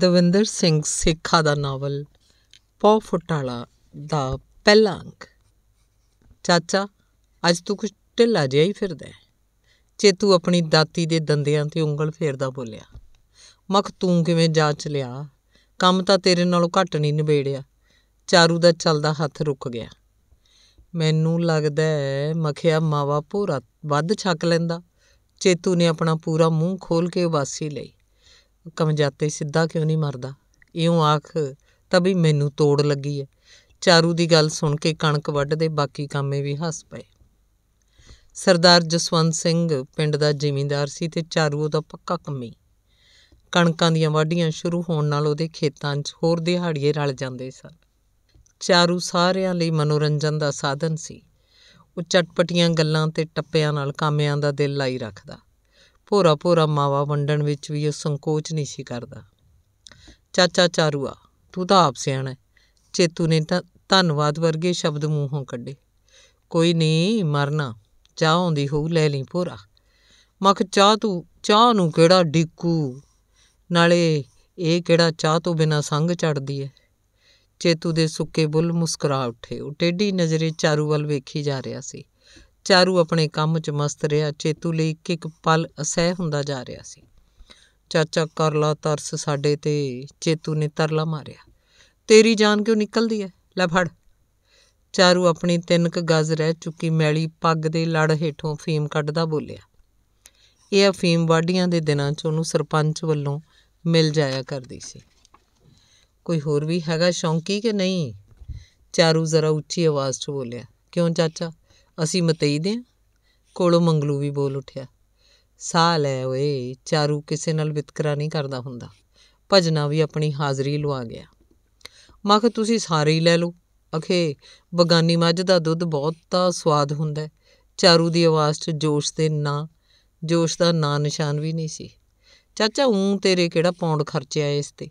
ਦਵਿੰਦਰ ਸਿੰਘ ਸੇਖਾ ਦਾ ਨਾਵਲ ਪੌ ਫੁਟਾਲਾ ਦਾ ਪਹਿਲਾ ਅੰਕ ਚਾਚਾ ਅੱਜ ਤੂੰ ਕੁਝ ਢਿੱਲਾ ਜਿਹਾ ਹੀ ਫਿਰਦਾ ਹੈ ਚੇਤੂ ਆਪਣੀ ਦਾਤੀ ਦੇ ਦੰਦਿਆਂ ਤੇ ਉਂਗਲ ਫੇਰਦਾ ਬੋਲਿਆ ਮਖ ਤੂੰ ਕਿਵੇਂ ਜਾ ਚਲਿਆ ਕੰਮ ਤਾਂ ਤੇਰੇ ਨਾਲੋਂ ਘੱਟ ਨਹੀਂ ਨਿਬੇੜਿਆ ਚਾਰੂ ਦਾ ਚੱਲਦਾ ਹੱਥ ਰੁਕ ਗਿਆ ਮੈਨੂੰ ਲੱਗਦਾ ਹੈ ਮਖਿਆ ਮਾਵਾ ਪੂਰਾ ਵੱਧ ਛੱਕ ਲੈਂਦਾ ਚੇਤੂ ਨੇ ਆਪਣਾ ਪੂਰਾ ਮੂੰਹ ਖੋਲ ਕੇ ਵਾਸੀ ਲਈ ਕਮਜਾਤੇ ਸਿੱਧਾ ਕਿਉਂ ਨਹੀਂ ਮਰਦਾ ਇਉਂ ਆਖ ਤਬੀ ਮੈਨੂੰ ਤੋੜ ਲੱਗੀ ਐ ਚਾਰੂ ਦੀ ਗੱਲ ਸੁਣ ਕੇ ਕਣਕ ਵੱਢਦੇ ਬਾਕੀ ਕੰਮੇ ਵੀ ਹੱਸ ਪਏ ਸਰਦਾਰ ਜਸਵੰਤ ਸਿੰਘ ਪਿੰਡ ਦਾ ਜ਼ਿਮੀਂਦਾਰ ਸੀ ਤੇ ਚਾਰੂ ਉਹਦਾ ਪੱਕਾ ਕੰਮੀ ਕਣਕਾਂ ਦੀਆਂ ਵਾਢੀਆਂ ਸ਼ੁਰੂ ਹੋਣ ਨਾਲ ਉਹਦੇ ਖੇਤਾਂ 'ਚ ਹੋਰ ਦਿਹਾੜੀਏ ਰਲ ਜਾਂਦੇ ਸਨ ਚਾਰੂ ਸਾਰਿਆਂ ਲਈ ਮਨੋਰੰਜਨ ਦਾ ਸਾਧਨ ਸੀ ਉਹ ਚਟਪਟੀਆਂ ਗੱਲਾਂ ਤੇ ਟੱਪਿਆਂ ਨਾਲ ਕਾਮਿਆਂ ਦਾ ਦਿਲ ਲਾਈ ਰੱਖਦਾ ਭੋਰਾ ਭੋਰਾ ਮਾਵਾ ਵੰਡਣ ਵਿੱਚ ਵੀ ਉਹ ਸੰਕੋਚ ਨਹੀਂ ਸੀ ਕਰਦਾ ਚਾਚਾ ਚਾਰੂਆ ਤੂੰ ਤਾਂ ਆਪ ਸਿਆਣਾ ਚੇਤੂ ਨੇ ਤਾਂ ਧੰਨਵਾਦ ਵਰਗੇ ਸ਼ਬਦ ਮੂੰਹੋਂ ਕੱਢੇ ਕੋਈ ਨਹੀਂ ਮਰਨਾ ਚਾਹ ਆਉਂਦੀ ਹੋਊ ਲੈ ਲਈ ਭੋਰਾ ਮੱਖ ਚਾਹ ਤੂੰ ਚਾਹ ਨੂੰ ਕਿਹੜਾ ਡਿੱਕੂ ਨਾਲੇ ਇਹ ਕਿਹੜਾ ਚਾਹ ਤੋਂ ਬਿਨਾ ਸੰਗ ਚੜਦੀ ਐ ਚੇਤੂ ਦੇ ਸੁੱਕੇ ਬੁੱਲ ਮੁਸਕਰਾ ਉੱਠੇ ਉਹ ਟੇਢੀ ਨਜ਼ਰੇ ਚਾਰੂ ਵੱਲ ਵੇਖੀ ਜਾ ਰਿਹਾ ਸੀ ਚਾਰੂ ਆਪਣੇ ਕੰਮ 'ਚ ਮਸਤ ਰਿਹਾ ਚੇਤੂ ਲਈ ਇੱਕ ਇੱਕ ਪਲ ਅਸਹਿ ਹੁੰਦਾ ਜਾ ਰਿਹਾ ਸੀ ਚਾਚਾ ਕਰਲਾ ਤਰਸ ਸਾਡੇ ਤੇ ਚੇਤੂ ਨੇ ਤਰਲਾ ਮਾਰਿਆ ਤੇਰੀ ਜਾਨ ਕਿਉਂ ਨਿਕਲਦੀ ਐ ਲੈ ਫੜ ਚਾਰੂ ਆਪਣੀ ਤਿੰਨ ਕ ਗਜ਼ ਰਹਿ ਚੁੱਕੀ ਮੈਲੀ ਪੱਗ ਦੇ ਲੜ ਹੇਠੋਂ ਫੀਮ ਕੱਢਦਾ ਬੋਲਿਆ ਇਹ ਫੀਮ ਵਾਢੀਆਂ ਦੇ ਦਿਨਾਂ 'ਚ ਉਹਨੂੰ ਸਰਪੰਚ ਵੱਲੋਂ ਮਿਲ ਜਾਇਆ ਕਰਦੀ ਸੀ ਕੋਈ ਹੋਰ ਵੀ ਹੈਗਾ ਸ਼ੌਂਕੀ ਕਿ ਨਹੀਂ ਚਾਰੂ ਜ਼ਰਾ ਉੱਚੀ ਆਵਾਜ਼ 'ਚ ਬੋਲਿਆ ਕਿਉਂ ਚਾਚਾ ਅਸੀਂ ਮਤਈ ਦੇ ਕੋਲੋਂ ਮੰਗਲੂ ਵੀ ਬੋਲ ਉੱਠਿਆ ਸਾਹ ਲੈ ਓਏ ਚਾਰੂ ਕਿਸੇ ਨਾਲ ਵਿਤਕਰਾ ਨਹੀਂ ਕਰਦਾ ਹੁੰਦਾ ਭਜਨਾ ਵੀ ਆਪਣੀ ਹਾਜ਼ਰੀ ਲਵਾ ਗਿਆ ਮਾਂ ਤੁਸੀਂ ਸਾਰੇ ਹੀ ਲੈ ਲਓ ਅਖੇ ਬਗਾਨੀ ਮੱਝ ਦਾ ਦੁੱਧ ਬਹੁਤਾ ਸਵਾਦ ਹੁੰਦਾ ਚਾਰੂ ਦੀ ਆਵਾਜ਼ 'ਚ ਜੋਸ਼ ਤੇ ਨਾ ਜੋਸ਼ ਦਾ ਨਾਂ ਨਿਸ਼ਾਨ ਵੀ ਨਹੀਂ ਸੀ ਚਾਚਾ ਉਂ ਤੇਰੇ ਕਿਹੜਾ ਪੌਂਡ ਖਰਚਿਆ ਇਸ ਤੇ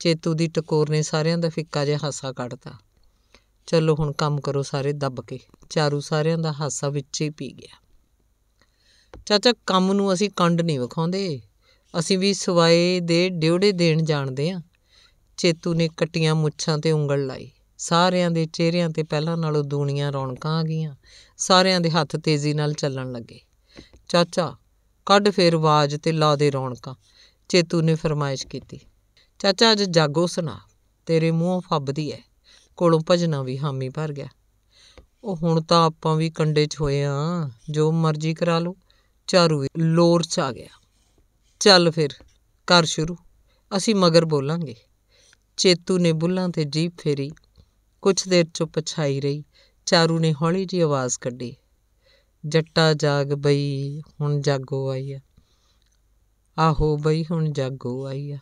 ਚੇਤੂ ਦੀ ਟਕੋਰ ਨੇ ਸਾਰਿਆਂ ਦਾ ਫਿੱਕਾ ਜਿਹਾ ਹਾਸਾ ਕੱਢਤਾ ਚਲੋ ਹੁਣ ਕੰਮ ਕਰੋ ਸਾਰੇ ਦੱਬ ਕੇ ਚਾਰੂ ਸਾਰਿਆਂ ਦਾ ਹਾਸਾ ਵਿੱਚ ਹੀ ਪੀ ਗਿਆ ਚਾਚਾ ਕੰਮ ਨੂੰ ਅਸੀਂ ਕੰਡ ਨਹੀਂ ਵਿਖਾਉਂਦੇ ਅਸੀਂ ਵੀ ਸਵਾਏ ਦੇ ਡਿਉੜੇ ਦੇਣ ਜਾਣਦੇ ਆ ਚੇਤੂ ਨੇ ਕਟੀਆਂ ਮੁੱਛਾਂ ਤੇ ਉਂਗਲ ਲਾਈ ਸਾਰਿਆਂ ਦੇ ਚਿਹਰਿਆਂ ਤੇ ਪਹਿਲਾਂ ਨਾਲੋਂ ਦੂਣੀਆਂ ਰੌਣਕਾਂ ਆ ਗਈਆਂ ਸਾਰਿਆਂ ਦੇ ਹੱਥ ਤੇਜ਼ੀ ਨਾਲ ਚੱਲਣ ਲੱਗੇ ਚਾਚਾ ਕੱਢ ਫੇਰ ਆਵਾਜ਼ ਤੇ ਲਾ ਦੇ ਰੌਣਕਾਂ ਚੇਤੂ ਨੇ ਫਰਮਾਇਸ਼ ਕੀਤੀ ਚਾਚਾ ਅੱਜ ਜਾਗੋ ਸੁਣਾ ਤੇਰੇ ਮੂੰਹੋਂ ਫੱਬਦੀ ਐ ਕੋਲੋਂ ਭਜਣਾ ਵੀ ਹਾਮੀ ਭਰ ਗਿਆ ਉਹ ਹੁਣ ਤਾਂ ਆਪਾਂ ਵੀ ਕੰਡੇ 'ਚ ਹੋਏ ਆ ਜੋ ਮਰਜ਼ੀ ਕਰਾ ਲਓ ਚਾਰੂ ਵੀ ਲੋਰ 'ਚ ਆ ਗਿਆ ਚੱਲ ਫਿਰ ਕਰ ਸ਼ੁਰੂ ਅਸੀਂ ਮਗਰ ਬੋਲਾਂਗੇ ਚੇਤੂ ਨੇ ਬੁੱਲਾਂ ਤੇ ਜੀਭ ਫੇਰੀ ਕੁਝ ਦੇਰ ਚੁੱਪ ਛਾਈ ਰਹੀ ਚਾਰੂ ਨੇ ਹੌਲੀ ਜਿਹੀ ਆਵਾਜ਼ ਕੱਢੀ ਜੱਟਾ ਜਾਗ ਬਈ ਹੁਣ ਜਾਗੋ ਆਈ ਆ ਆਹੋ ਬਈ ਹੁਣ ਜਾਗੋ ਆਈ ਆ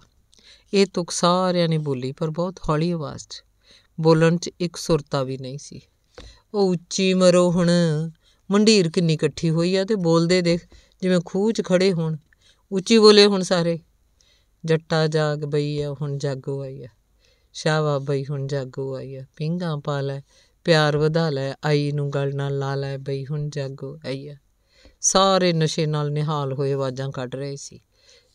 ਇਹ ਤੁਕ ਸਾਰਿਆਂ ਨੇ ਬੋਲੀ ਪਰ ਬਹੁਤ ਹੌਲੀ ਆਵਾਜ਼ 'ਚ ਬੋਲਣ 'ਚ ਇੱਕ ਸੁਰਤਾ ਵੀ ਨਹੀਂ ਸੀ ਉਹ ਉੱਚੀ ਮਰੋ ਹੁਣ ਮੰਡੀਰ ਕਿੰਨੀ ਇਕੱਠੀ ਹੋਈ ਆ ਤੇ ਬੋਲਦੇ ਦੇਖ ਜਿਵੇਂ ਖੂਹ 'ਚ ਖੜੇ ਹੋਣ ਉੱਚੀ ਬੋਲੇ ਹੁਣ ਸਾਰੇ ਜੱਟਾ ਜਾਗ ਬਈ ਆ ਹੁਣ ਜਾਗੋ ਆਈ ਆ ਸ਼ਾਵਾ ਬਈ ਹੁਣ ਜਾਗੋ ਆਈ ਆ ਪਿੰਗਾ ਪਾ ਲੈ ਪਿਆਰ ਵਧਾ ਲੈ ਆਈ ਨੂੰ ਗਲ ਨਾਲ ਲਾ ਲੈ ਬਈ ਹੁਣ ਜਾਗੋ ਆਈ ਆ ਸਾਰੇ ਨਸ਼ੇ ਨਾਲ ਨਿਹਾਲ ਹੋਏ ਆਵਾਜ਼ਾਂ ਕੱਢ ਰਹੇ ਸੀ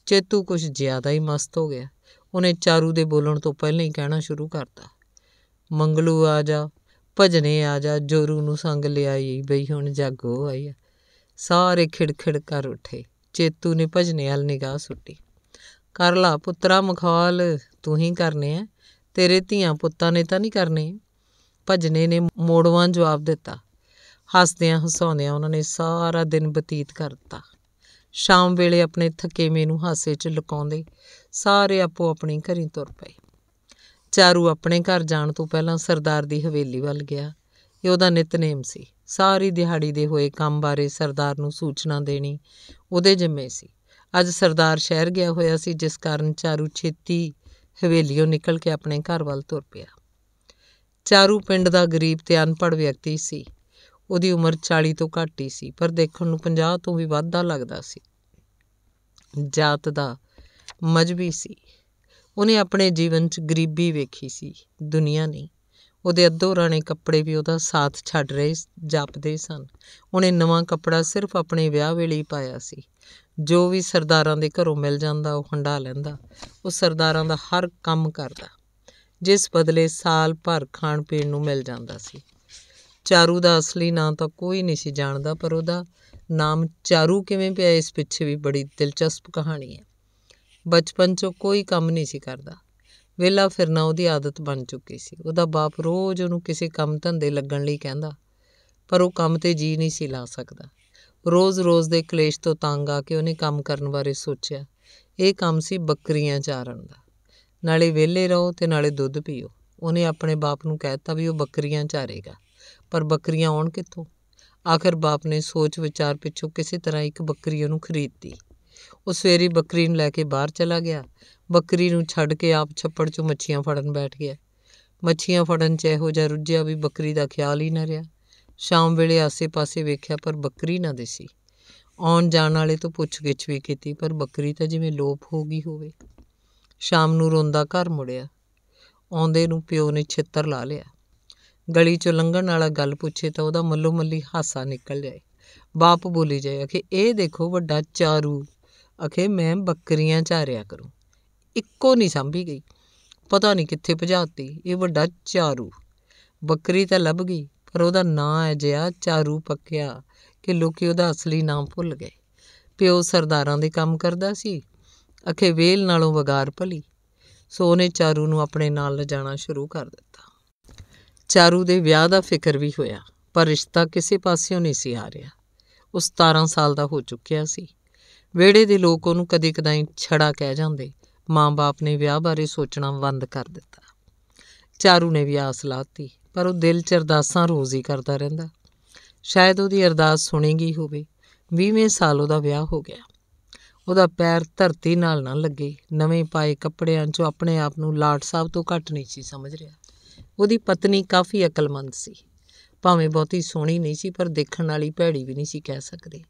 ਚੇਤੂ ਕੁਝ ਜ਼ਿਆਦਾ ਹੀ ਮਸਤ ਹੋ ਗਿਆ ਉਹਨੇ ਚਾਰੂ ਦੇ ਬੋਲਣ ਤੋਂ ਪਹਿਲਾਂ ਹੀ ਕਹਿਣਾ ਸ਼ੁਰੂ ਕਰਤਾ ਮੰਗਲੂ ਆ ਜਾ ਭਜਨੇ ਆ ਜਾ ਜੋਰੂ ਨੂੰ ਸੰਗ ਲਿਆਈ ਬਈ ਹੁਣ ਜਾਗੋ ਆਈ ਸਾਰੇ ਖਿੜਖਿੜ ਕਰ ਉੱਠੇ ਚੇਤੂ ਨੇ ਭਜਨੇ ਵਾਲ ਨਿਗਾਹ ਸੁੱਟੀ ਕਰ ਲਾ ਪੁੱਤਰਾ ਮਖੌਲ ਤੂੰ ਹੀ ਕਰਨੇ ਆ ਤੇਰੇ ਧੀਆਂ ਪੁੱਤਾਂ ਨੇ ਤਾਂ ਨਹੀਂ ਕਰਨੇ ਭਜਨੇ ਨੇ ਮੋੜਵਾਂ ਜਵਾਬ ਦਿੱਤਾ ਹੱਸਦਿਆਂ ਹਸਾਉਂਦਿਆਂ ਉਹਨਾਂ ਨੇ ਸਾਰਾ ਦਿਨ ਬਤੀਤ ਕਰਤਾ ਸ਼ਾਮ ਵੇਲੇ ਆਪਣੇ ਥਕੇਵੇਂ ਨੂੰ ਹਾਸੇ 'ਚ ਲੁਕਾਉਂਦੇ ਸਾਰੇ ਆਪੋ ਆਪਣੀ ਘਰੀ ਤੁਰ ਪਏ ਚਾਰੂ ਆਪਣੇ ਘਰ ਜਾਣ ਤੋਂ ਪਹਿਲਾਂ ਸਰਦਾਰ ਦੀ ਹਵੇਲੀ ਵੱਲ ਗਿਆ ਇਹ ਉਹਦਾ ਨਿਤਨੇਮ ਸੀ ਸਾਰੀ ਦਿਹਾੜੀ ਦੇ ਹੋਏ ਕੰਮ ਬਾਰੇ ਸਰਦਾਰ ਨੂੰ ਸੂਚਨਾ ਦੇਣੀ ਉਹਦੇ ਜਿੰਮੇ ਸੀ ਅੱਜ ਸਰਦਾਰ ਸ਼ਹਿਰ ਗਿਆ ਹੋਇਆ ਸੀ ਜਿਸ ਕਾਰਨ ਚਾਰੂ ਛੇਤੀ ਹਵੇਲੀੋਂ ਨਿਕਲ ਕੇ ਆਪਣੇ ਘਰ ਵੱਲ ਤੁਰ ਪਿਆ ਚਾਰੂ ਪਿੰਡ ਦਾ ਗਰੀਬ ਤੇ ਅਨਪੜ੍ਹ ਵਿਅਕਤੀ ਸੀ ਉਹਦੀ ਉਮਰ 40 ਤੋਂ ਘੱਟ ਹੀ ਸੀ ਪਰ ਦੇਖਣ ਨੂੰ 50 ਤੋਂ ਵੀ ਵੱਧ ਦਾ ਲੱਗਦਾ ਸੀ ਜਾਤ ਦਾ ਮਜਬੀ ਸੀ ਉਹਨੇ ਆਪਣੇ ਜੀਵਨ 'ਚ ਗਰੀਬੀ ਵੇਖੀ ਸੀ ਦੁਨੀਆ ਨਹੀਂ ਉਹਦੇ ਅੱਧੋ ਰਾਣੇ ਕੱਪੜੇ ਵੀ ਉਹਦਾ ਸਾਥ ਛੱਡ ਰਹੇ ਜਾਪਦੇ ਸਨ ਉਹਨੇ ਨਵਾਂ ਕੱਪੜਾ ਸਿਰਫ ਆਪਣੇ ਵਿਆਹ ਵੇਲੇ ਹੀ ਪਾਇਆ ਸੀ ਜੋ ਵੀ ਸਰਦਾਰਾਂ ਦੇ ਘਰੋਂ ਮਿਲ ਜਾਂਦਾ ਉਹ ਹੰਡਾ ਲੈਂਦਾ ਉਹ ਸਰਦਾਰਾਂ ਦਾ ਹਰ ਕੰਮ ਕਰਦਾ ਜਿਸ ਬਦਲੇ ਸਾਲ ਭਰ ਖਾਣ ਪੀਣ ਨੂੰ ਮਿਲ ਜਾਂਦਾ ਸੀ ਚਾਰੂ ਦਾ ਅਸਲੀ ਨਾਂ ਤਾਂ ਕੋਈ ਨਹੀਂ ਸੀ ਜਾਣਦਾ ਪਰ ਉਹਦਾ ਨਾਮ ਚਾਰੂ ਕਿਵੇਂ ਪਿਆ ਇਸ ਪਿੱਛੇ ਵੀ ਬੜੀ ਦਿਲਚਸਪ ਕਹਾਣੀ ਹੈ ਬਚਪਨ 'ਚ ਕੋਈ ਕੰਮ ਨਹੀਂ ਸੀ ਕਰਦਾ ਵੇਲਾ ਫਿਰਨਾ ਉਹਦੀ ਆਦਤ ਬਣ ਚੁੱਕੀ ਸੀ ਉਹਦਾ ਬਾਪ ਰੋਜ਼ ਉਹਨੂੰ ਕਿਸੇ ਕੰਮ ਧੰਦੇ ਲੱਗਣ ਲਈ ਕਹਿੰਦਾ ਪਰ ਉਹ ਕੰਮ ਤੇ ਜੀ ਨਹੀਂ ਸੀ ਲਾ ਸਕਦਾ ਰੋਜ਼-ਰੋਜ਼ ਦੇ ਕਲੇਸ਼ ਤੋਂ ਤੰਗ ਆ ਕੇ ਉਹਨੇ ਕੰਮ ਕਰਨ ਬਾਰੇ ਸੋਚਿਆ ਇਹ ਕੰਮ ਸੀ ਬੱਕਰੀਆਂ ਚਾਰਨ ਦਾ ਨਾਲੇ ਵਿਹਲੇ ਰਹੋ ਤੇ ਨਾਲੇ ਦੁੱਧ ਪੀਓ ਉਹਨੇ ਆਪਣੇ ਬਾਪ ਨੂੰ ਕਹਿਤਾ ਵੀ ਉਹ ਬੱਕਰੀਆਂ ਚਾਰੇਗਾ ਪਰ ਬੱਕਰੀਆਂ ਆਉਣ ਕਿੱਥੋਂ ਆਖਰ ਬਾਪ ਨੇ ਸੋਚ ਵਿਚਾਰ ਪਿੱਛੋਂ ਕਿਸੇ ਤਰ੍ਹਾਂ ਇੱਕ ਬੱਕਰੀ ਉਹਨੂੰ ਖਰੀਦਤੀ ਉਹ ਸਵੇਰੀ ਬੱਕਰੀ ਨੂੰ ਲੈ ਕੇ ਬਾਹਰ ਚਲਾ ਗਿਆ ਬੱਕਰੀ ਨੂੰ ਛੱਡ ਕੇ ਆਪ ਛੱਪੜ 'ਚ ਮੱਛੀਆਂ ਫੜਨ ਬੈਠ ਗਿਆ ਮੱਛੀਆਂ ਫੜਨ 'ਚ ਇਹੋ ਜਿਹਾ ਰੁੱਝਿਆ ਵੀ ਬੱਕਰੀ ਦਾ ਖਿਆਲ ਹੀ ਨਾ ਰਿਹਾ ਸ਼ਾਮ ਵੇਲੇ ਆਸੇ-ਪਾਸੇ ਵੇਖਿਆ ਪਰ ਬੱਕਰੀ ਨਾ ਦਿਸੀ ਆਉਣ ਜਾਣ ਵਾਲੇ ਤੋਂ ਪੁੱਛ-ਗਿੱਛ ਵੀ ਕੀਤੀ ਪਰ ਬੱਕਰੀ ਤਾਂ ਜਿਵੇਂ ਲੋਪ ਹੋ ਗਈ ਹੋਵੇ ਸ਼ਾਮ ਨੂੰ ਰੋਂਦਾ ਘਰ ਮੁੜਿਆ ਆਉਂਦੇ ਨੂੰ ਪਿਓ ਨੇ ਛਿੱਤਰ ਲਾ ਲਿਆ ਗਲੀ 'ਚੋਂ ਲੰਘਣ ਵਾਲਾ ਗੱਲ ਪੁੱਛੇ ਤਾਂ ਉਹਦਾ ਮੱਲੋ ਮੱਲੀ ਹਾਸਾ ਨਿਕਲ ਜਾਏ ਬਾਪ ਬੋਲੀ ਜਾਏ ਕਿ ਇਹ ਦੇਖੋ ਵੱਡਾ ਚਾਰੂ ਅਖੇ ਮੈਂ ਬੱਕਰੀਆਂ ਚਾਰਿਆ ਕਰੂੰ ਇੱਕੋ ਨਹੀਂ ਸੰਭੀ ਗਈ ਪਤਾ ਨਹੀਂ ਕਿੱਥੇ ਭਜਾਤੀ ਇਹ ਵੱਡਾ ਚਾਰੂ ਬੱਕਰੀ ਤਾਂ ਲੱਭ ਗਈ ਪਰ ਉਹਦਾ ਨਾਂ ਜਿਆ ਚਾਰੂ ਪੱਕਿਆ ਕਿ ਲੋਕੀ ਉਹਦਾ ਅਸਲੀ ਨਾਮ ਭੁੱਲ ਗਏ ਪਿਓ ਸਰਦਾਰਾਂ ਦੇ ਕੰਮ ਕਰਦਾ ਸੀ ਅਖੇ ਵੇਲ ਨਾਲੋਂ ਵਗਾਰ ਭਲੀ ਸੋ ਉਹਨੇ ਚਾਰੂ ਨੂੰ ਆਪਣੇ ਨਾਲ ਲਿਜਾਣਾ ਸ਼ੁਰੂ ਕਰ ਦਿੱਤਾ ਚਾਰੂ ਦੇ ਵਿਆਹ ਦਾ ਫਿਕਰ ਵੀ ਹੋਇਆ ਪਰ ਰਿਸ਼ਤਾ ਕਿਸੇ ਪਾਸਿਓਂ ਨਹੀਂ ਸੀ ਆ ਰਿਹਾ ਉਹ 17 ਸਾਲ ਦਾ ਹੋ ਚੁੱਕਿਆ ਸੀ ਵਿਹੜੇ ਦੇ ਲੋਕ ਉਹਨੂੰ ਕਦੇ ਹੀ ਛੜਾ ਕਹਿ ਜਾਂਦੇ ਮਾਂ-ਬਾਪ ਨੇ ਵਿਆਹ ਬਾਰੇ ਸੋਚਣਾ ਬੰਦ ਕਰ ਦਿੱਤਾ ਚਾਰੂ ਨੇ ਵੀ ਆਸ ਲਾਤੀ ਪਰ ਉਹ ਦਿਲ 'ਚ ਅਰਦਾਸਾਂ ਰੋਜ਼ ਹੀ ਕਰਦਾ ਰਹਿੰਦਾ ਸ਼ਾਇਦ ਉਹਦੀ ਅਰਦਾਸ ਸੁਣੀ ਗਈ ਹੋਵੇ 20ਵੇਂ ਸਾਲ ਉਹਦਾ ਵਿਆਹ ਹੋ ਗਿਆ ਉਹਦਾ ਪੈਰ ਧਰਤੀ ਨਾਲ ਨਾ ਲੱਗੇ ਨਵੇਂ ਪਾਏ ਕੱਪੜਿਆਂ 'ਚੋਂ ਆਪਣੇ ਆਪ ਨੂੰ ਲਾਟ ਸਾਹਿਬ ਤੋਂ ਘੱਟ ਨਹੀਂ ਸੀ ਸਮਝ ਰਿਹਾ ਉਹਦੀ ਪਤਨੀ ਕਾਫੀ ਅਕਲਮੰਦ ਸੀ ਭਾਵੇਂ ਬਹੁਤੀ ਸੋਹਣੀ ਨਹੀਂ ਸੀ ਪਰ ਦੇਖਣ ਵਾਲੀ ਭੈੜੀ ਵੀ ਨਹੀਂ ਸੀ ਕਹਿ ਸਕਦੇ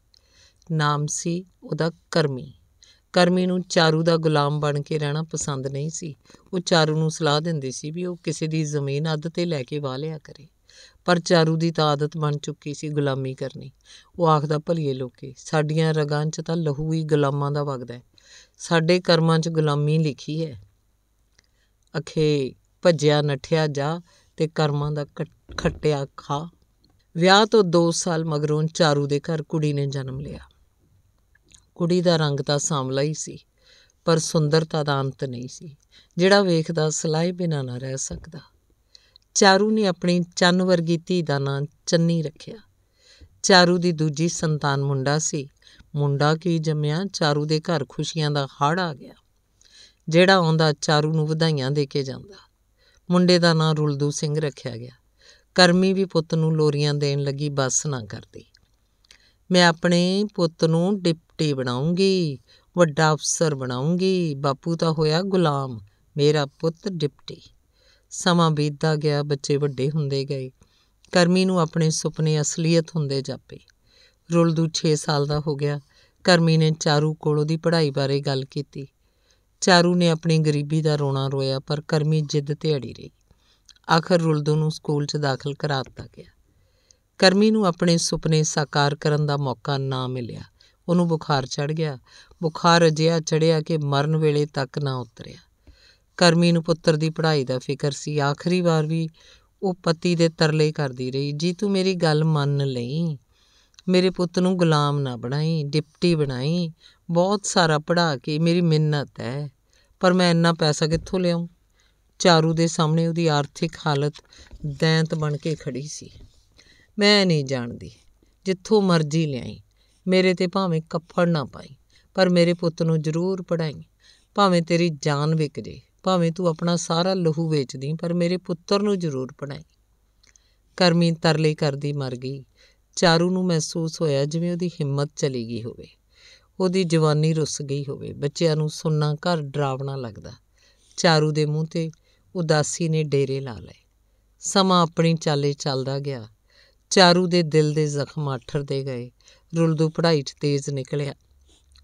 ਨਾਮ ਸੀ ਉਹਦਾ ਕਰਮੀ ਕਰਮੀ ਨੂੰ ਚਾਰੂ ਦਾ ਗੁਲਾਮ ਬਣ ਕੇ ਰਹਿਣਾ ਪਸੰਦ ਨਹੀਂ ਸੀ ਉਹ ਚਾਰੂ ਨੂੰ ਸਲਾਹ ਦਿੰਦੀ ਸੀ ਵੀ ਉਹ ਕਿਸੇ ਦੀ ਜ਼ਮੀਨ ਅੱਧ ਤੇ ਲੈ ਕੇ ਵਾ ਲਿਆ ਕਰੇ ਪਰ ਚਾਰੂ ਦੀ ਤਾਂ ਆਦਤ ਬਣ ਚੁੱਕੀ ਸੀ ਗੁਲਾਮੀ ਕਰਨੀ ਉਹ ਆਖਦਾ ਭਲੀਏ ਲੋਕੇ ਸਾਡੀਆਂ ਰਗਾਂ 'ਚ ਤਾਂ ਲਹੂ ਹੀ ਗੁਲਾਮਾਂ ਦਾ ਵਗਦਾ ਹੈ ਸਾਡੇ ਕਰਮਾਂ 'ਚ ਗੁਲਾਮੀ ਲਿਖੀ ਹੈ ਅਖੇ ਭੱਜਿਆ ਨੱਠਿਆ ਜਾ ਤੇ ਕਰਮਾਂ ਦਾ ਖੱਟਿਆ ਖਾ ਵਿਆਹ ਤੋਂ 2 ਸਾਲ ਮਗਰੋਂ ਚਾਰੂ ਦੇ ਘਰ ਕੁੜੀ ਨੇ ਜਨਮ ਲਿਆ ਕੁੜੀ ਦਾ ਰੰਗ ਤਾਂ ਸਾਂਵਲਾ ਹੀ ਸੀ ਪਰ ਸੁੰਦਰਤਾ ਦਾ ਅੰਤ ਨਹੀਂ ਸੀ ਜਿਹੜਾ ਵੇਖਦਾ ਸਲਾਏ ਬਿਨਾਂ ਨਾ ਰਹਿ ਸਕਦਾ ਚਾਰੂ ਨੇ ਆਪਣੀ ਚੰਨ ਵਰਗੀ ਧੀ ਦਾ ਨਾਂ ਚੰਨੀ ਰੱਖਿਆ ਚਾਰੂ ਦੀ ਦੂਜੀ ਸੰਤਾਨ ਮੁੰਡਾ ਸੀ ਮੁੰਡਾ ਕੀ ਜੰਮਿਆ ਚਾਰੂ ਦੇ ਘਰ ਖੁਸ਼ੀਆਂ ਦਾ ਹੜ ਆ ਗਿਆ ਜਿਹੜਾ ਆਉਂਦਾ ਚਾਰੂ ਨੂੰ ਵਧਾਈਆਂ ਦੇ ਕੇ ਜਾਂਦਾ ਮੁੰਡੇ ਦਾ ਨਾਂ ਰੁਲਦੂ ਸਿੰਘ ਰੱਖਿਆ ਗਿਆ ਕਰਮੀ ਵੀ ਪੁੱਤ ਨੂੰ ਲੋਰੀਆਂ ਦੇਣ ਲੱਗੀ ਬਸ ਨਾ ਕਰਦੀ ਮੈਂ ਆਪਣੇ ਪੁੱਤ ਨੂੰ ਡਿਪਟੀ ਬਣਾਉਂਗੀ ਵੱਡਾ ਅਫਸਰ ਬਣਾਉਂਗੀ ਬਾਪੂ ਤਾਂ ਹੋਇਆ ਗੁਲਾਮ ਮੇਰਾ ਪੁੱਤ ਡਿਪਟੀ ਸਮਾਂ ਬੀਤਦਾ ਗਿਆ ਬੱਚੇ ਵੱਡੇ ਹੁੰਦੇ ਗਏ ਕਰਮੀ ਨੂੰ ਆਪਣੇ ਸੁਪਨੇ ਅਸਲੀਅਤ ਹੁੰਦੇ ਜਾਪੇ ਰੁਲਦੂ 6 ਸਾਲ ਦਾ ਹੋ ਗਿਆ ਕਰਮੀ ਨੇ ਚਾਰੂ ਕੋਲ ਉਹਦੀ ਪੜ੍ਹਾਈ ਬਾਰੇ ਗੱਲ ਕੀਤੀ ਚਾਰੂ ਨੇ ਆਪਣੀ ਗਰੀਬੀ ਦਾ ਰੋਣਾ ਰੋਇਆ ਪਰ ਕਰਮੀ ਜਿੱਦ ਤੇ ਅੜੀ ਰਹੀ ਆਖਰ ਰੁਲਦੂ ਨੂੰ ਸਕੂਲ 'ਚ ਦਾਖਲ ਕਰਾ ਦਿੱਤਾ ਗਿਆ ਕਰਮੀ ਨੂੰ ਆਪਣੇ ਸੁਪਨੇ ਸਾਕਾਰ ਕਰਨ ਦਾ ਮੌਕਾ ਨਾ ਮਿਲਿਆ ਉਹਨੂੰ ਬੁਖਾਰ ਚੜ ਗਿਆ ਬੁਖਾਰ ਅਜਿਹਾ ਚੜਿਆ ਕਿ ਮਰਨ ਵੇਲੇ ਤੱਕ ਨਾ ਉਤਰਿਆ ਕਰਮੀ ਨੂੰ ਪੁੱਤਰ ਦੀ ਪੜ੍ਹਾਈ ਦਾ ਫਿਕਰ ਸੀ ਆਖਰੀ ਵਾਰ ਵੀ ਉਹ ਪਤੀ ਦੇ ਤਰਲੇ ਕਰਦੀ ਰਹੀ ਜੀ ਤੂੰ ਮੇਰੀ ਗੱਲ ਮੰਨ ਲਈ ਮੇਰੇ ਪੁੱਤ ਨੂੰ ਗੁਲਾਮ ਨਾ ਬਣਾਈ ਡਿਪਟੀ ਬਣਾਈ ਬਹੁਤ ਸਾਰਾ ਪੜਾ ਕੇ ਮੇਰੀ ਮਿੰਨਤ ਹੈ ਪਰ ਮੈਂ ਇੰਨਾ ਪੈਸਾ ਕਿੱਥੋਂ ਲਿਆਉਂ ਚਾਰੂ ਦੇ ਸਾਹਮਣੇ ਉਹਦੀ ਆਰਥਿਕ ਹਾਲਤ ਦੈਂਤ ਬਣ ਕੇ ਖੜੀ ਸੀ ਮੈਂ ਨਹੀਂ ਜਾਣਦੀ ਜਿੱਥੋਂ ਮਰਜ਼ੀ ਲਿਆਈ ਮੇਰੇ ਤੇ ਭਾਵੇਂ ਕੱਫੜ ਨਾ ਪਾਈ ਪਰ ਮੇਰੇ ਪੁੱਤ ਨੂੰ ਜ਼ਰੂਰ ਪੜਾਈ ਭਾਵੇਂ ਤੇਰੀ ਜਾਨ ਵਿਕ ਜੇ ਭਾਵੇਂ ਤੂੰ ਆਪਣਾ ਸਾਰਾ ਲਹੂ ਵੇਚ ਪਰ ਮੇਰੇ ਪੁੱਤਰ ਨੂੰ ਜ਼ਰੂਰ ਪੜਾਈ ਕਰਮੀ ਤਰਲੇ ਕਰਦੀ ਮਰ ਗਈ ਚਾਰੂ ਨੂੰ ਮਹਿਸੂਸ ਹੋਇਆ ਜਿਵੇਂ ਉਹਦੀ ਹਿੰਮਤ ਚਲੀ ਗਈ ਹੋਵੇ ਉਹਦੀ ਜਵਾਨੀ ਰੁੱਸ ਗਈ ਹੋਵੇ ਬੱਚਿਆਂ ਨੂੰ ਸੁਣਨਾ ਘਰ ਡਰਾਵਣਾ ਲੱਗਦਾ ਚਾਰੂ ਦੇ ਮੂੰਹ ਤੇ ਉਦਾਸੀ ਨੇ ਡੇਰੇ ਲਾ ਲਏ ਸਮਾਂ ਆਪਣੀ ਚਾਲੇ ਚੱਲਦਾ ਗਿਆ ਚਾਰੂ ਦੇ ਦਿਲ ਦੇ ਜ਼ਖਮ ਆਠਰਦੇ ਗਏ ਰੁਲਦੂ ਪੜ੍ਹਾਈ 'ਚ ਤੇਜ਼ ਨਿਕਲਿਆ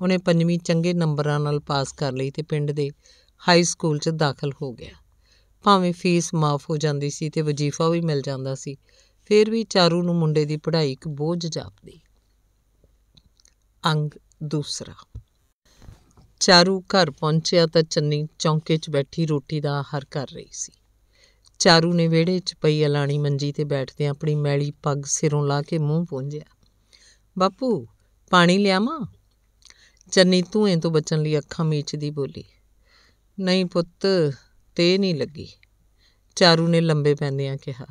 ਉਹਨੇ ਪੰਜਵੀਂ ਚੰਗੇ ਨੰਬਰਾਂ ਨਾਲ ਪਾਸ ਕਰ ਲਈ ਤੇ ਪਿੰਡ ਦੇ ਹਾਈ ਸਕੂਲ 'ਚ ਦਾਖਲ ਹੋ ਗਿਆ ਭਾਵੇਂ ਫੀਸ ਮਾਫ ਹੋ ਜਾਂਦੀ ਸੀ ਤੇ ਵਜ਼ੀਫਾ ਵੀ ਮਿਲ ਜਾਂਦਾ ਸੀ ਫਿਰ ਵੀ ਚਾਰੂ ਨੂੰ ਮੁੰਡੇ ਦੀ ਪੜ੍ਹਾਈ ਇੱਕ ਬੋਝ ਜਾਪਦੀ ਅੰਗ ਦੂਸਰਾ ਚਾਰੂ ਘਰ ਪਹੁੰਚਿਆ ਤਾਂ ਚੰਨੀ ਚੌਂਕੇ 'ਚ ਬੈਠੀ ਰੋਟੀ ਦਾ ਆਹਰ ਕਰ ਰਹੀ ਸੀ ਚਾਰੂ ਨੇ ਵਿਹੜੇ 'ਚ ਪਈ ਅਲਾਣੀ ਮੰਜੀ ਤੇ ਬੈਠਦੇ ਆਪਣੀ ਮੈਲੀ ਪੱਗ ਸਿਰੋਂ ਲਾ ਕੇ ਮੂੰਹ ਪੁੰਝਿਆ ਬਾਪੂ ਪਾਣੀ ਲਿਆਵਾਂ ਚੰਨੀ ਧੂਏ ਤੋਂ ਬਚਣ ਲਈ ਅੱਖਾਂ ਮੀਚਦੀ ਬੋਲੀ ਨਹੀਂ ਪੁੱਤ ਤੇ ਨਹੀਂ ਲੱਗੀ ਚਾਰੂ ਨੇ ਲੰਬੇ ਪੈਂਦਿਆਂ ਕਿਹਾ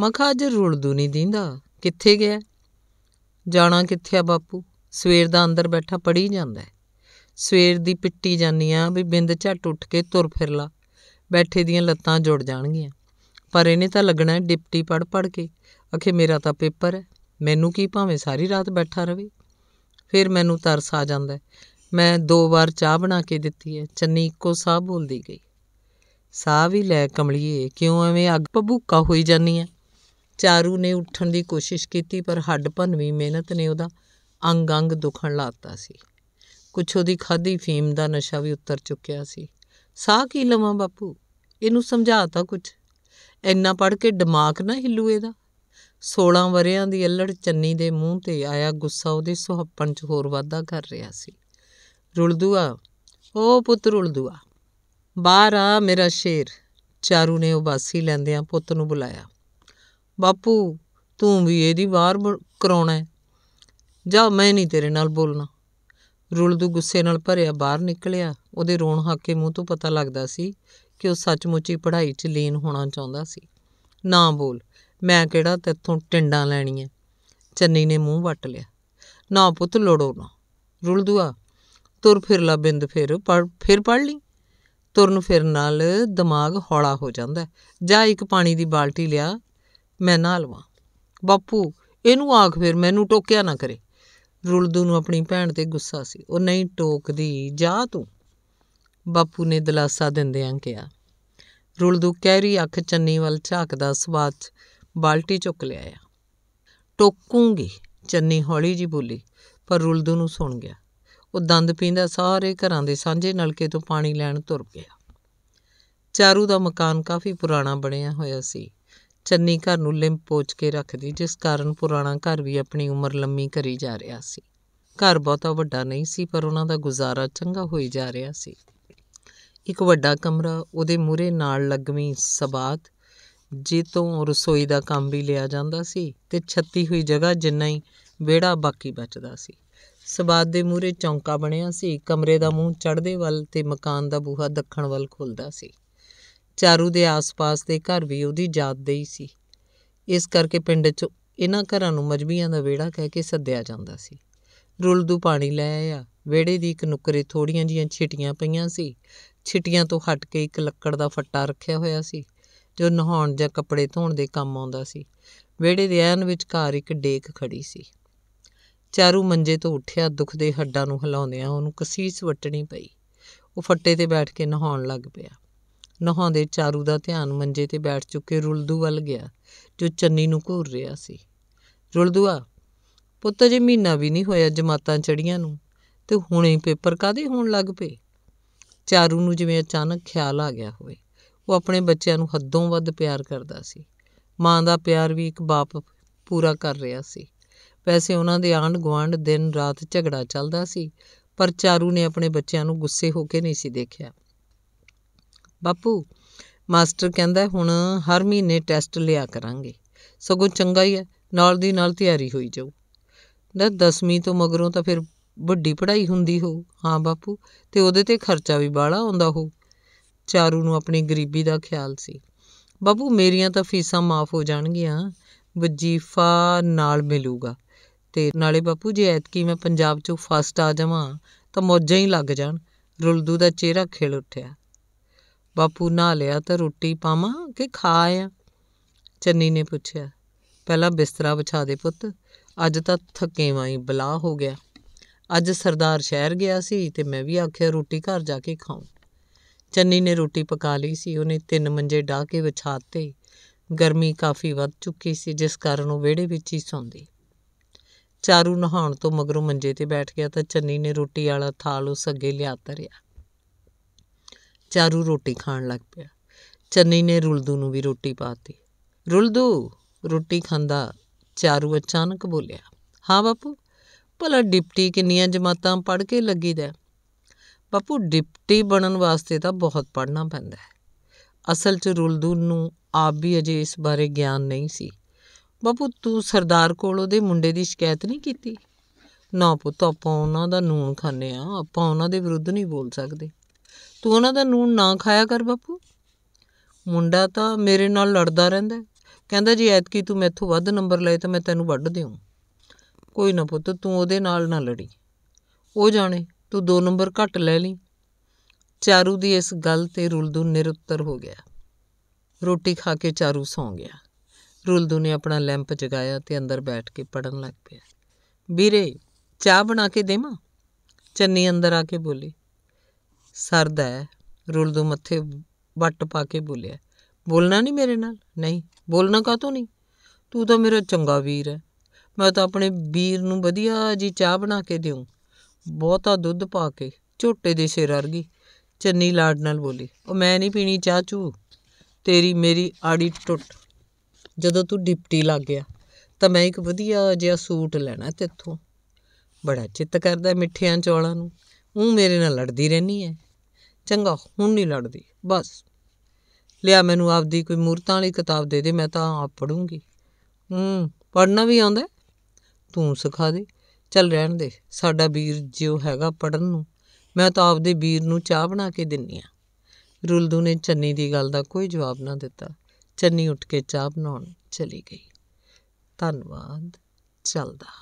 ਮਖਾ ਅੱਜ ਰੁਲਦੂ ਨਹੀਂ ਦਿੰਦਾ ਕਿੱਥੇ ਗਿਆ ਜਾਣਾ ਕਿੱਥੇ ਆ ਬਾਪੂ ਸਵੇਰ ਦਾ ਅੰਦਰ ਬੈਠਾ ਪੜੀ ਜਾਂਦਾ ਸਵੇਰ ਦੀ ਪਿੱਟੀ ਜਾਨੀ ਆ ਵੀ ਬਿੰਦ ਝਟ ਉੱਠ ਕੇ ਤੁਰ ਫਿਰ ਲਾ ਬੈਠੇ ਦੀਆਂ ਲੱਤਾਂ ਜੁੜ ਜਾਣਗੀਆਂ ਪਰ ਇਹਨੇ ਤਾਂ ਲੱਗਣਾ ਡਿਪਟੀ ਪੜ ਪੜ ਕੇ ਅਖੇ ਮੇਰਾ ਤਾਂ ਪੇਪਰ ਹੈ ਮੈਨੂੰ ਕੀ ਭਾਵੇਂ ਸਾਰੀ ਰਾਤ ਬੈਠਾ ਰਵੇ ਫਿਰ ਮੈਨੂੰ ਤਰਸ ਆ ਜਾਂਦਾ ਮੈਂ ਦੋ ਵਾਰ ਚਾਹ ਬਣਾ ਕੇ ਦਿੱਤੀ ਹੈ ਚੰਨੀ ਇੱਕੋ ਸਾਹ ਬੋਲਦੀ ਗਈ ਸਾਹ ਵੀ ਲੈ ਕਮਲੀਏ ਕਿਉਂ ਐਵੇਂ ਅੱਗ ਭਬੂਕਾ ਹੋਈ ਜਾਨੀ ਹੈ ਚਾਰੂ ਨੇ ਉੱਠਣ ਦੀ ਕੋਸ਼ਿਸ਼ ਕੀਤੀ ਪਰ ਹੱਡ ਭੰਨਵੀ ਮਿਹਨਤ ਨੇ ਉਹਦਾ ਅੰਗ ਅੰਗ ਦੁਖਣ ਲਾਤਾ ਸੀ ਕੁਛ ਉਹਦੀ ਖਾਦੀ ਫੀਮ ਦਾ ਨਸ਼ਾ ਵੀ ਉੱਤਰ ਚੁੱਕਿਆ ਸੀ ਸਾਹ ਕੀ ਲਵਾਂ ਬਾਪੂ ਇਹਨੂੰ ਸਮਝਾਤਾ ਕੁਝ ਇੰਨਾ ਪੜ ਕੇ ਦਿਮਾਗ ਨਾ ਹਿੱਲੂ ਇਹਦਾ 16 ਵਰਿਆਂ ਦੀ ਅਲੜ ਚੰਨੀ ਦੇ ਮੂੰਹ ਤੇ ਆਇਆ ਗੁੱਸਾ ਉਹਦੇ ਸੁਹੱਪਣ 'ਚ ਹੋਰ ਵਾਧਾ ਕਰ ਰਿਹਾ ਸੀ ਰੁਲਦੂਆ ਓ ਪੁੱਤ ਰੁਲਦੂਆ ਬਾਹਰ ਆ ਮੇਰਾ ਸ਼ੇਰ ਚਾਰੂ ਨੇ ਉਬਾਸੀ ਲੈਂਦਿਆਂ ਪੁੱਤ ਨੂੰ ਬੁਲਾਇਆ ਬਾਪੂ ਤੂੰ ਵੀ ਇਹਦੀ ਬਾਹਰ ਕਰਾਉਣਾ ਜਾ ਮੈਂ ਨਹੀਂ ਤੇਰੇ ਨਾਲ ਬੋਲਣਾ ਰੁਲਦੂ ਗੁੱਸੇ ਨਾਲ ਭਰਿਆ ਬਾਹਰ ਨਿਕਲਿਆ ਉਹਦੇ ਰੋਣ ਹਾਕੇ ਮੂੰਹ ਤੋਂ ਪਤਾ ਲੱਗਦਾ ਸੀ ਕਿ ਉਹ ਸੱਚਮੁੱਚ ਹੀ ਪੜ੍ਹਾਈ 'ਚ ਲੀਨ ਹੋਣਾ ਚਾਹੁੰਦਾ ਸੀ ਨਾ ਬੋਲ ਮੈਂ ਕਿਹੜਾ ਤੇਥੋਂ ਟਿੰਡਾਂ ਲੈਣੀਆਂ ਚੰਨੀ ਨੇ ਮੂੰਹ ਵੱਟ ਲਿਆ ਨਾ ਪੁੱਤ ਲੋੜੋ ਨਾ ਰੁਲਦੂਆ ਤੁਰ ਫਿਰ ਲਾ ਬਿੰਦ ਫਿਰ ਪੜ ਫਿਰ ਪੜ ਲਈ ਤੁਰਨ ਫਿਰ ਨਾਲ ਦਿਮਾਗ ਹੌਲਾ ਹੋ ਜਾਂਦਾ ਜਾ ਇੱਕ ਪਾਣੀ ਦੀ ਬਾਲਟੀ ਲਿਆ ਮੈਂ ਨਾਲਵਾ ਬਾਪੂ ਇਹਨੂੰ ਆਖ ਫਿਰ ਮੈਨੂੰ ਟੋਕਿਆ ਨਾ ਕਰੇ ਰੁਲਦੂ ਨੂੰ ਆਪਣੀ ਭੈਣ ਤੇ ਗੁੱਸਾ ਸੀ ਉਹ ਨਹੀਂ ਟੋਕਦੀ ਜਾ ਤੂੰ ਬਾਪੂ ਨੇ ਦਿਲਾਸਾ ਦਿੰਦਿਆਂ ਕਿਹਾ ਰੁਲਦੂ ਕਹਿਰੀ ਅੱਖ ਚੰਨੀ ਵੱਲ ਝਾਕਦਾ ਸਵਾਤ ਬਾਲਟੀ ਚੁੱਕ ਲਿਆ ਟੋਕੂਗੀ ਚੰਨੀ ਹੌਲੀ ਜੀ ਬੋਲੀ ਪਰ ਰੁਲਦੂ ਨੂੰ ਸੁਣ ਗਿਆ ਉਹ ਦੰਦ ਪੀਂਦਾ ਸਾਰੇ ਘਰਾਂ ਦੇ ਸਾਂਝੇ ਨਲਕੇ ਤੋਂ ਪਾਣੀ ਲੈਣ ਤੁਰ ਪਿਆ ਚਾਰੂ ਦਾ ਮਕਾਨ ਕਾਫੀ ਪੁਰਾਣਾ ਬਣਿਆ ਹੋਇਆ ਸੀ ਚੰਨੀ ਘਰ ਨੂੰ ਲਿੰਪ ਪੋਚ ਕੇ ਰੱਖਦੀ ਜਿਸ ਕਾਰਨ ਪੁਰਾਣਾ ਘਰ ਵੀ ਆਪਣੀ ਉਮਰ ਲੰਮੀ ਕਰੀ ਜਾ ਰਿਹਾ ਸੀ ਘਰ ਬਹੁਤਾ ਵੱਡਾ ਨਹੀਂ ਸੀ ਪਰ ਉਹਨਾਂ ਦਾ ਗੁਜ਼ਾਰਾ ਚੰਗਾ ਹੋਈ ਜਾ ਰਿਹਾ ਸੀ ਇੱਕ ਵੱਡਾ ਕਮਰਾ ਉਹਦੇ ਮੂਹਰੇ ਨਾਲ ਲੱਗਵੀਂ ਸਬਾਤ ਜੇ ਤੋਂ ਰਸੋਈ ਦਾ ਕੰਮ ਵੀ ਲਿਆ ਜਾਂਦਾ ਸੀ ਤੇ ਛੱਤੀ ਹੋਈ ਜਗ੍ਹਾ ਜਿੰਨਾ ਹੀ ਵਿਹੜਾ ਬਾਕੀ ਬਚਦਾ ਸੀ ਸਬਾਤ ਦੇ ਮੂਹਰੇ ਚੌਂਕਾ ਬਣਿਆ ਸੀ ਕਮਰੇ ਦਾ ਮੂੰਹ ਚੜ੍ਹਦੇ ਵੱਲ ਤੇ ਮਕਾਨ ਦਾ ਬੂਹਾ ਦੱਖਣ ਵੱਲ ਖੁੱਲਦਾ ਸੀ ਚਾਰੂ ਦੇ ਆਸ-ਪਾਸ ਦੇ ਘਰ ਵੀ ਉਹਦੀ ਜਾਤ ਦੇ ਹੀ ਸੀ ਇਸ ਕਰਕੇ ਪਿੰਡ 'ਚ ਇਹਨਾਂ ਘਰਾਂ ਨੂੰ ਮਜਬੀਆਂ ਦਾ ਵਿਹੜਾ ਕਹਿ ਕੇ ਸੱਦਿਆ ਜਾਂਦਾ ਸੀ ਰੁਲਦੂ ਪਾਣੀ ਲੈ ਆਇਆ ਵਿਹੜੇ ਦੀ ਇੱਕ ਨੁੱਕਰੇ ਥੋੜੀਆਂ ਜੀਆਂ ਛਿਟੀਆਂ ਪਈਆਂ ਸੀ ਛਿਟੀਆਂ ਤੋਂ ਹਟ ਕੇ ਇੱਕ ਲੱਕੜ ਦਾ ਫੱਟਾ ਰੱਖਿਆ ਹੋਇਆ ਸੀ ਜੋ ਨਹਾਉਣ ਜਾਂ ਕੱਪੜੇ ਧੋਣ ਦੇ ਕੰਮ ਆਉਂਦਾ ਸੀ ਵਿਹੜੇ ਦੇ ਐਨ ਵਿਚਕਾਰ ਇੱਕ ਡੇਕ ਖੜੀ ਸੀ ਚਾਰੂ ਮੰਜੇ ਤੋਂ ਉੱਠਿਆ ਦੁੱਖ ਦੇ ਹੱਡਾਂ ਨੂੰ ਹਿਲਾਉਂਦਿਆਂ ਉਹਨੂੰ ਕਸੀਸ ਵੱਟਣੀ ਪਈ ਉਹ ਫੱਟੇ ਤੇ ਬੈਠ ਕੇ ਨਹਾਉਣ ਲੱਗ ਪਿਆ ਨਹਾਉਂਦੇ ਚਾਰੂ ਦਾ ਧਿਆਨ ਮੰਜੇ ਤੇ ਬੈਠ ਚੁੱਕੇ ਰੁਲਦੂ ਵੱਲ ਗਿਆ ਜੋ ਚੰਨੀ ਨੂੰ ਘੂਰ ਰਿਹਾ ਸੀ ਰੁਲਦੂਆ ਪੁੱਤ ਜੇ ਮਹੀਨਾ ਵੀ ਨਹੀਂ ਹੋਇਆ ਜਮਾਤਾਂ ਚੜੀਆਂ ਨੂੰ ਤੇ ਹੁਣੇ ਪੇਪਰ ਕਾਦੇ ਹੋਣ ਲੱਗ ਪਏ ਚਾਰੂ ਨੂੰ ਜਿਵੇਂ ਅਚਾਨਕ ਖਿਆਲ ਆ ਗਿਆ ਹੋਵੇ ਉਹ ਆਪਣੇ ਬੱਚਿਆਂ ਨੂੰ ਹੱਦੋਂ ਵੱਧ ਪਿਆਰ ਕਰਦਾ ਸੀ ਮਾਂ ਦਾ ਪਿਆਰ ਵੀ ਇੱਕ ਬਾਪ ਪੂਰਾ ਕਰ ਰਿਹਾ ਸੀ ਵੈਸੇ ਉਹਨਾਂ ਦੇ ਆਂਢ ਗੁਆਂਢ ਦਿਨ ਰਾਤ ਝਗੜਾ ਚੱਲਦਾ ਸੀ ਪਰ ਚਾਰੂ ਨੇ ਆਪਣੇ ਬੱਚਿਆਂ ਨੂੰ ਗੁੱਸੇ ਹੋ ਕੇ ਨਹੀਂ ਸੀ ਦੇਖਿਆ ਬਾਪੂ ਮਾਸਟਰ ਕਹਿੰਦਾ ਹੁਣ ਹਰ ਮਹੀਨੇ ਟੈਸਟ ਲਿਆ ਕਰਾਂਗੇ ਸਗੋਂ ਚੰਗਾ ਹੀ ਹੈ ਨਾਲ ਦੀ ਨਾਲ ਤਿਆਰੀ ਹੋਈ ਜਾਊ ਨਾ 10ਵੀਂ ਤੋਂ ਮਗਰੋਂ ਤਾਂ ਫਿਰ ਵੱਡੀ ਪੜ੍ਹਾਈ ਹੁੰਦੀ ਹੋ ਹਾਂ ਬਾਪੂ ਤੇ ਉਹਦੇ ਤੇ ਖਰਚਾ ਵੀ ਬਾਲਾ ਆਉਂਦਾ ਹੋ ਚਾਰੂ ਨੂੰ ਆਪਣੀ ਗਰੀਬੀ ਦਾ ਖਿਆਲ ਸੀ ਬਾਪੂ ਮੇਰੀਆਂ ਤਾਂ ਫੀਸਾਂ ਮਾਫ ਹੋ ਜਾਣਗੀਆਂ ਵਜੀਫਾ ਨਾਲ ਮਿਲੂਗਾ ਤੇ ਨਾਲੇ ਬਾਪੂ ਜੇ ਐਤਕੀ ਮੈਂ ਪੰਜਾਬ ਚੋਂ ਫਸਟ ਆ ਜਾਵਾਂ ਤਾਂ ਮੌਜਾਂ ਹੀ ਲੱਗ ਜਾਣ ਰੁਲਦੂ ਦਾ ਚਿਹਰਾ ਖਿਲ ਉੱਠਿਆ ਬਾਪੂ ਨਾ ਲਿਆ ਤਾਂ ਰੋਟੀ ਪਾਵਾਂ ਕਿ ਖਾ ਆ ਚੰਨੀ ਨੇ ਪੁੱਛਿਆ ਪਹਿਲਾਂ ਬਿਸਤਰਾ ਵਿਛਾ ਦੇ ਪੁੱਤ ਅੱਜ ਤਾਂ ਥੱਕੇਵਾਂ ਹੀ ਬਲਾ ਹੋ ਗਿਆ ਅੱਜ ਸਰਦਾਰ ਸ਼ਹਿਰ ਗਿਆ ਸੀ ਤੇ ਮੈਂ ਵੀ ਆਖਿਆ ਰੋਟੀ ਘਰ ਜਾ ਕੇ ਖਾਉਂ ਚੰਨੀ ਨੇ ਰੋਟੀ ਪਕਾ ਲਈ ਸੀ ਉਹਨੇ ਤਿੰਨ ਮੰਜੇ ਢਾ ਕੇ ਵਿਛਾਤੇ ਗਰਮੀ ਕਾਫੀ ਵੱਧ ਚੁੱਕੀ ਸੀ ਜਿਸ ਕਾਰਨ ਉਹ ਵਿਹੜੇ ਵਿੱਚ ਹੀ ਸੌਂਦੀ ਚਾਰੂ ਨਹਾਉਣ ਤੋਂ ਮਗਰੋਂ ਮੰਜੇ ਤੇ ਬੈਠ ਗਿਆ ਤਾਂ ਚੰਨੀ ਨੇ ਰੋਟੀ ਵਾਲਾ ਥਾਲ ਉਸ ਅੱਗੇ ਲਿਆ ਤਰਿਆ ਚਾਰੂ ਰੋਟੀ ਖਾਣ ਲੱਗ ਪਿਆ ਚੰਨੀ ਨੇ ਰੁਲਦੂ ਨੂੰ ਵੀ ਰੋਟੀ ਪਾਤੀ ਰੁਲਦੂ ਰੋਟੀ ਖਾਂਦਾ ਚਾਰੂ ਅਚਾਨਕ ਬੋਲਿਆ ਹਾਂ ਬਾਪੂ ਭਲਾ ਡਿਪਟੀ ਕਿੰਨੀਆਂ ਜਮਾਤਾਂ ਪੜ੍ਹ ਕੇ ਲੱਗੀਦਾ ਬਾਪੂ ਡਿਪਟੀ ਬਣਨ ਵਾਸਤੇ ਤਾਂ ਬਹੁਤ ਪੜ੍ਹਨਾ ਪੈਂਦਾ ਹੈ ਅਸਲ 'ਚ ਰੁਲਦੂ ਨੂੰ ਆਪ ਵੀ ਅਜੇ ਇਸ ਬਾਰੇ ਗਿਆਨ ਨਹੀਂ ਸੀ ਬਾਪੂ ਤੂੰ ਸਰਦਾਰ ਕੋਲ ਉਹਦੇ ਮੁੰਡੇ ਦੀ ਸ਼ਿਕਾਇਤ ਨਹੀਂ ਕੀਤੀ ਨਾ ਪੁੱਤ ਆਪਾਂ ਉਹਨਾਂ ਦਾ ਨੂਨ ਖਾਣੇ ਆ ਆਪਾਂ ਉਹਨਾਂ ਦੇ ਵਿਰੁੱਧ ਨਹੀਂ ਬੋਲ ਸਕਦੇ ਤੂੰ ਉਹਨਾਂ ਦਾ ਨੂਨ ਨਾ ਖਾਇਆ ਕਰ ਬਾਪੂ ਮੁੰਡਾ ਤਾਂ ਮੇਰੇ ਨਾਲ ਲੜਦਾ ਰਹਿੰਦਾ ਕਹਿੰਦਾ ਜੀ ਐਤਕੀ ਤੂੰ ਮੈਥੋਂ ਵੱਧ ਨੰਬਰ ਲਏ ਤਾਂ ਮੈਂ ਤੈਨੂੰ ਵੱਢ ਦੇਵਾਂ ਕੋਈ ਨਾ ਪੁੱਤ ਤੂੰ ਉਹਦੇ ਨਾਲ ਨਾ ਲੜੀ ਉਹ ਜਾਣੇ ਤੂੰ ਦੋ ਨੰਬਰ ਘੱਟ ਲੈ ਲਈ ਚਾਰੂ ਦੀ ਇਸ ਗੱਲ ਤੇ ਰੁਲਦੂ ਨਿਰੁੱਤਰ ਹੋ ਗਿਆ ਰੋਟੀ ਖਾ ਕੇ ਚਾਰੂ ਸੌਂ ਗਿਆ ਰੁਲਦੂ ਨੇ ਆਪਣਾ ਲੈਂਪ ਜਗਾਇਆ ਤੇ ਅੰਦਰ ਬੈਠ ਕੇ ਪੜਨ ਲੱਗ ਪਿਆ ਵੀਰੇ ਚਾਹ ਬਣਾ ਕੇ ਦੇਵਾਂ ਚੰਨੀ ਅੰਦਰ ਆ ਕੇ ਬੋਲੀ ਸਰਦਾ ਹੈ ਰੁਲਦੂ ਮੱਥੇ ਵੱਟ ਪਾ ਕੇ ਬੋਲਿਆ ਬੋਲਣਾ ਨਹੀਂ ਮੇਰੇ ਨਾਲ ਨਹੀਂ ਬੋਲਣਾ ਕਾਹਤੋਂ ਨਹੀਂ ਤੂੰ ਤਾਂ ਮੇਰਾ ਚੰਗਾ ਵੀਰ ਹੈ ਮੈਂ ਤਾਂ ਆਪਣੇ ਵੀਰ ਨੂੰ ਵਧੀਆ ਜੀ ਚਾਹ ਬਣਾ ਕੇ ਦਿਉ ਬਹੁਤਾ ਦੁੱਧ ਪਾ ਕੇ ਝੋਟੇ ਦੇ ਸਿਰ ਅਰ ਗਈ ਚੰਨੀ ਲਾੜ ਨਾਲ ਬੋਲੀ ਉਹ ਮੈਂ ਨਹੀਂ ਪੀਣੀ ਚਾਹ ਚੂ ਤੇਰੀ ਮੇਰੀ ਆੜੀ ਟੁੱਟ ਜਦੋਂ ਤੂੰ ਡਿਪਟੀ ਲੱਗ ਗਿਆ ਤਾਂ ਮੈਂ ਇੱਕ ਵਧੀਆ ਜਿਹਾ ਸੂਟ ਲੈਣਾ ਤੇਥੋਂ ਬੜਾ ਚਿੱਤ ਕਰਦਾ ਮਿੱਠਿਆਂ ਚੌਲਾਂ ਨੂੰ ਉਹ ਮੇਰੇ ਨਾਲ ਲੜਦੀ ਰਹਿਣੀ ਹੈ ਚੰਗਾ ਹੁਣ ਨਹੀਂ ਲੜਦੀ ਬਸ ਲਿਆ ਮੈਨੂੰ ਆਪਦੀ ਕੋਈ ਮੂਰਤਾਂ ਵਾਲੀ ਕਿਤਾਬ ਦੇ ਦੇ ਮੈਂ ਤਾਂ ਆਪ ਪੜੂੰਗੀ ਹੂੰ ਪੜਨਾ ਵੀ ਆਉਂਦਾ ਤੂੰ ਸਿਖਾ ਦੇ ਚੱਲ ਰਹਿਣ ਦੇ ਸਾਡਾ ਵੀਰ ਜਿਉ ਹੈਗਾ ਪੜਨ ਨੂੰ ਮੈਂ ਤਾਂ ਆਪਦੇ ਵੀਰ ਨੂੰ ਚਾਹ ਬਣਾ ਕੇ ਦਿੰਨੀ ਆ ਰੁਲਦੂ ਨੇ ਚੰਨੀ ਦੀ ਗੱਲ ਦਾ ਕੋਈ ਜਵਾਬ ਨਾ ਦਿੱਤਾ ਚੰਨੀ ਉੱਠ ਕੇ ਚਾਹ ਬਣਾਉਣ ਚਲੀ ਗਈ ਧੰਨਵਾਦ ਚੱਲਦਾ